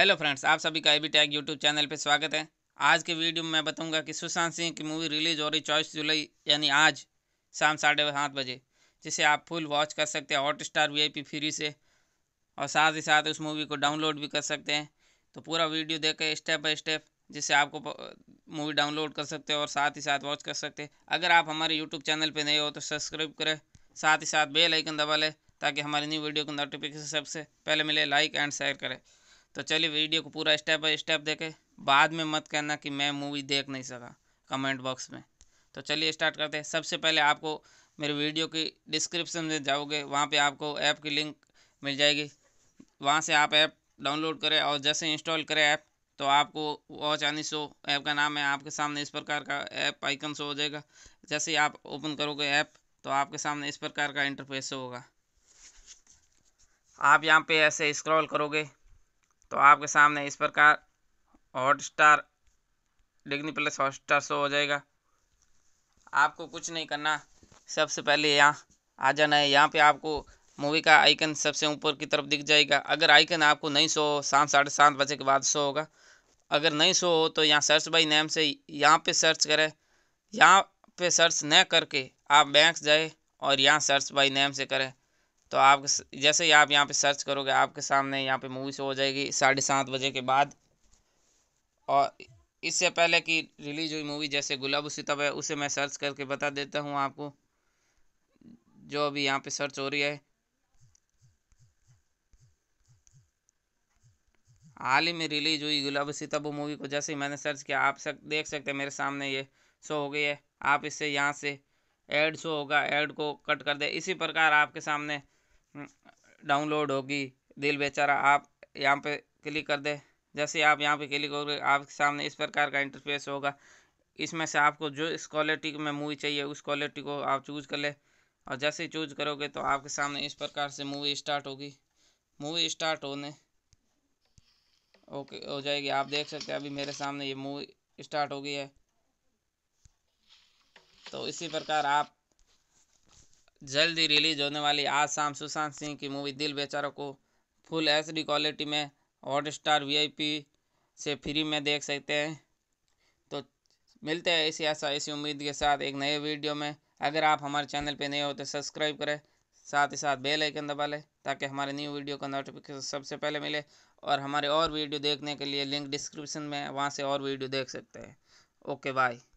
hello friends आप सभी का I B tag YouTube channel पर स्वागत है आज के वीडियो में मैं बताऊंगा कि सुशांत सिंह की मूवी रिलीज हो रही चौबीस जुलाई यानी आज शाम साढ़े सात बजे जिसे आप फुल वॉच कर सकते हैं हॉट स्टार वी फ्री से और साथ ही साथ उस मूवी को डाउनलोड भी कर सकते हैं तो पूरा वीडियो देखें स्टेप बाई स्टेप जिससे आपको मूवी डाउनलोड कर सकते हैं और साथ ही साथ वॉच कर सकते हैं अगर आप हमारे यूट्यूब चैनल पर नए हो तो सब्सक्राइब करें साथ ही साथ बेल आइकन दबा लें ताकि हमारी न्यू वीडियो को नोटिफिकेशन सबसे पहले मिले लाइक एंड शेयर करें तो चलिए वीडियो को पूरा स्टेप बाई स्टेप देखें बाद में मत कहना कि मैं मूवी देख नहीं सका कमेंट बॉक्स में तो चलिए स्टार्ट करते हैं सबसे पहले आपको मेरे वीडियो की डिस्क्रिप्शन में जाओगे वहाँ पे आपको ऐप की लिंक मिल जाएगी वहाँ से आप ऐप डाउनलोड करें और जैसे इंस्टॉल करें ऐप तो आपको वॉच आनी शो ऐप का नाम है आपके सामने इस प्रकार का ऐप आइकन शो हो जाएगा जैसे ही आप ओपन करोगे ऐप तो आपके सामने इस प्रकार का इंटरफेस होगा आप यहाँ पे ऐसे स्क्रॉल करोगे तो आपके सामने इस प्रकार Hotstar Disney plus Hotstar show हो जाएगा आपको कुछ नहीं करना सबसे पहले यहाँ आ जाना है यहाँ पे आपको मूवी का आइकन सबसे ऊपर की तरफ दिख जाएगा अगर आइकन आपको नहीं हो शाम साढ़े सात बजे के बाद शो होगा अगर नहीं शो हो तो यहाँ सर्च बाई नेम से यहाँ पे सर्च करें यहाँ पे सर्च न करके आप बैंक जाए और यहाँ सर्च बाई नेम से करें तो आप जैसे ही आप यहाँ पे सर्च करोगे आपके सामने यहाँ पे मूवी शो हो जाएगी साढ़े सात बजे के बाद और इससे पहले कि रिलीज हुई मूवी जैसे गुलाब सितब है उसे मैं सर्च करके बता देता हूँ आपको जो अभी यहाँ पे सर्च हो रही है हाल ही में रिलीज हुई गुलाब सितब मूवी को जैसे ही मैंने सर्च किया आप सक, देख सकते हैं मेरे सामने ये शो हो गई है आप इससे यहाँ से एड शो होगा एड को कट कर दे इसी प्रकार आपके सामने डाउनलोड होगी दिल बेचारा आप यहाँ पे क्लिक कर दे जैसे आप यहाँ पे क्लिक करोगे आपके सामने इस प्रकार का इंटरफेस होगा इसमें से आपको जो इस क्वालिटी में मूवी चाहिए उस क्वालिटी को आप चूज कर ले और जैसे चूज करोगे तो आपके सामने इस प्रकार से मूवी स्टार्ट होगी मूवी स्टार्ट होने ओके हो जाएगी आप देख सकते हैं अभी मेरे सामने ये मूवी स्टार्ट हो गई है तो इसी प्रकार आप जल्द ही रिलीज होने वाली आज शाम सुशांत सिंह की मूवी दिल बेचारों को फुल एच डी क्वालिटी में हॉट स्टार वी से फ्री में देख सकते हैं तो मिलते हैं इसी ऐसा इसी उम्मीद के साथ एक नए वीडियो में अगर आप हमारे चैनल पर नए हो तो सब्सक्राइब करें साथ ही साथ बेल आइकन दबा लें ताकि हमारे न्यू वीडियो का नोटिफिकेशन सबसे पहले मिले और हमारे और वीडियो देखने के लिए लिंक डिस्क्रिप्शन में वहाँ से और वीडियो देख सकते हैं ओके बाय